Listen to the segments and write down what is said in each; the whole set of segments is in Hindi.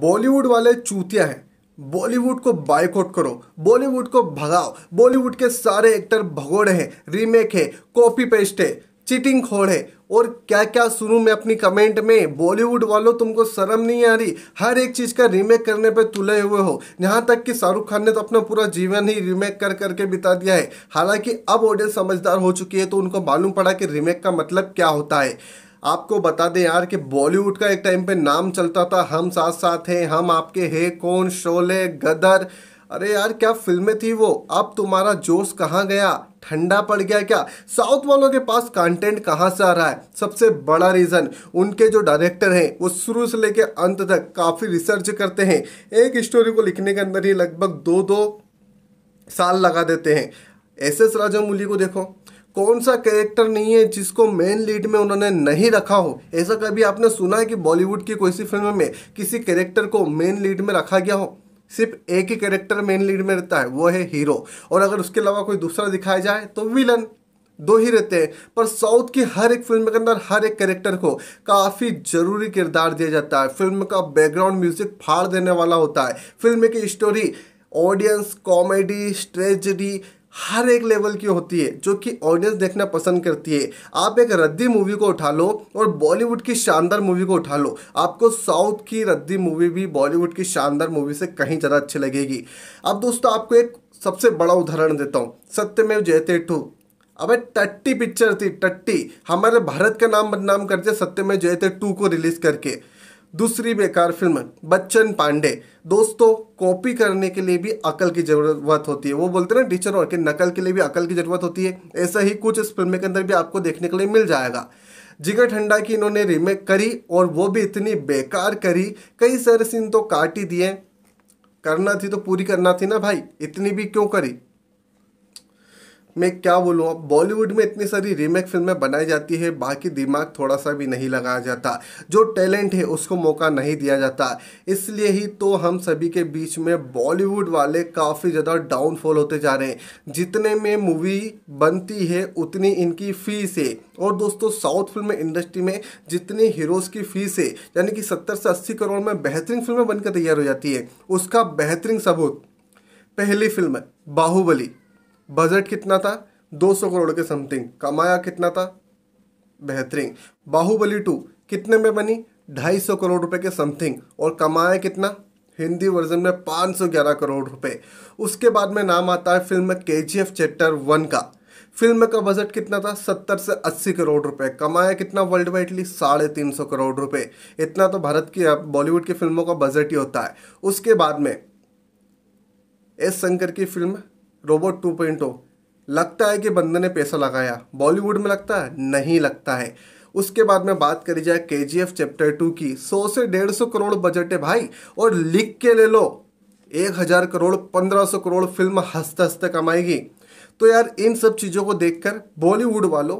बॉलीवुड वाले चूतिया हैं बॉलीवुड को बायकॉट करो बॉलीवुड को भगाओ बॉलीवुड के सारे एक्टर भगोड़े हैं रीमेक है कॉपी पेस्ट है चीटिंग खोड़ है और क्या क्या सुनू मैं अपनी कमेंट में बॉलीवुड वालों तुमको शर्म नहीं आ रही हर एक चीज़ का रीमेक करने पे तुले हुए हो यहाँ तक कि शाहरुख खान ने तो अपना पूरा जीवन ही रीमेक कर करके बिता दिया है हालांकि अब ऑडियंस समझदार हो चुकी है तो उनको मालूम पड़ा कि रीमेक का मतलब क्या होता है आपको बता दें यार कि बॉलीवुड का एक टाइम पे नाम चलता था हम साथ साथ हैं हम आपके हे कौन शोले गदर अरे यार क्या फिल्में थी वो अब तुम्हारा जोश कहाँ गया ठंडा पड़ गया क्या साउथ वालों के पास कंटेंट कहाँ से आ रहा है सबसे बड़ा रीज़न उनके जो डायरेक्टर हैं वो शुरू से लेकर अंत तक काफ़ी रिसर्च करते हैं एक स्टोरी को लिखने के अंदर ही लगभग दो दो साल लगा देते हैं एस एस राजामौली को देखो कौन सा कैरेक्टर नहीं है जिसको मेन लीड में उन्होंने नहीं रखा हो ऐसा कभी आपने सुना है कि बॉलीवुड की कोई सी फिल्म में किसी कैरेक्टर को मेन लीड में रखा गया हो सिर्फ एक ही कैरेक्टर मेन लीड में रहता है वो है हीरो और अगर उसके अलावा कोई दूसरा दिखाया जाए तो विलन दो ही रहते हैं पर साउथ की हर एक फिल्म के अंदर हर एक कैरेक्टर को काफ़ी ज़रूरी किरदार दिया जाता है फिल्म का बैकग्राउंड म्यूजिक फाड़ देने वाला होता है फिल्म की स्टोरी ऑडियंस कॉमेडी स्ट्रेजडी हर एक लेवल की होती है जो कि ऑडियंस देखना पसंद करती है आप एक रद्दी मूवी को उठा लो और बॉलीवुड की शानदार मूवी को उठा लो आपको साउथ की रद्दी मूवी भी बॉलीवुड की शानदार मूवी से कहीं ज़्यादा अच्छी लगेगी अब दोस्तों आपको एक सबसे बड़ा उदाहरण देता हूँ सत्यमेव जयते टू अब टट्टी पिक्चर थी टट्टी हमारे भारत का नाम बदनाम करते सत्य सत्यमेव जयते टू को रिलीज़ करके दूसरी बेकार फिल्म बच्चन पांडे दोस्तों कॉपी करने के लिए भी अकल की ज़रूरत होती है वो बोलते हैं ना टीचर और के नकल के लिए भी अकल की ज़रूरत होती है ऐसा ही कुछ इस फिल्म के अंदर भी आपको देखने के लिए मिल जाएगा जिगर ठंडा की इन्होंने रीमेक करी और वो भी इतनी बेकार करी कई सारे सीन तो काट ही दिए करना थी तो पूरी करना थी ना भाई इतनी भी क्यों करी मैं क्या बोलूँ अब बॉलीवुड में इतनी सारी रीमेक फिल्में बनाई जाती है बाकी दिमाग थोड़ा सा भी नहीं लगाया जाता जो टैलेंट है उसको मौका नहीं दिया जाता इसलिए ही तो हम सभी के बीच में बॉलीवुड वाले काफ़ी ज़्यादा डाउनफॉल होते जा रहे हैं जितने में मूवी बनती है उतनी इनकी फ़ीस है और दोस्तों साउथ फिल्म इंडस्ट्री में जितनी हीरोज़ की फ़ीस है यानी कि सत्तर से अस्सी करोड़ में बेहतरीन फिल्में बनकर तैयार हो जाती है उसका बेहतरीन सबूत पहली फिल्म बाहुबली बजट कितना था 200 करोड़ के समथिंग कमाया कितना था बेहतरीन बाहुबली टू कितने में बनी 250 करोड़ रुपए के समथिंग और कमाया कितना हिंदी वर्जन में 511 करोड़ रुपए उसके बाद में नाम आता है film K G F chapter one का फिल्म का बजट कितना था 70 से 80 करोड़ रुपए कमाया कितना वर्ल्ड वाइडली साढ़े तीन सौ करोड़ रुपए इतना तो भारत की बॉलीवुड की फिल्मों का बजट ही होता है उसके बाद में एस शंकर की फिल्म रोबोट टू पॉइंट लगता है कि बंदे ने पैसा लगाया बॉलीवुड में लगता है नहीं लगता है उसके बाद में बात करी जाए के चैप्टर टू की सौ से डेढ़ सौ करोड़ बजट है भाई और लिख के ले लो एक हज़ार करोड़ पंद्रह सौ करोड़ फिल्म हंसते हंसते कमाएगी तो यार इन सब चीज़ों को देखकर बॉलीवुड वालों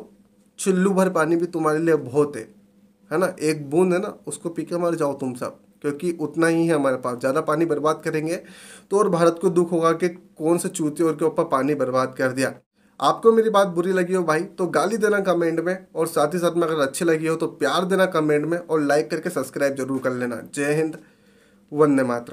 चिल्लू भर पानी भी तुम्हारे लिए बहुत है है ना एक बूंद है ना उसको पी के मर जाओ तुम सब क्योंकि उतना ही है हमारे पास ज़्यादा पानी बर्बाद करेंगे तो और भारत को दुख होगा कि कौन से चूते और के ऊपर पानी बर्बाद कर दिया आपको मेरी बात बुरी लगी हो भाई तो गाली देना कमेंट में और साथ ही साथ में अगर अच्छी लगी हो तो प्यार देना कमेंट में और लाइक करके सब्सक्राइब जरूर कर लेना जय हिंद वंदे मातरम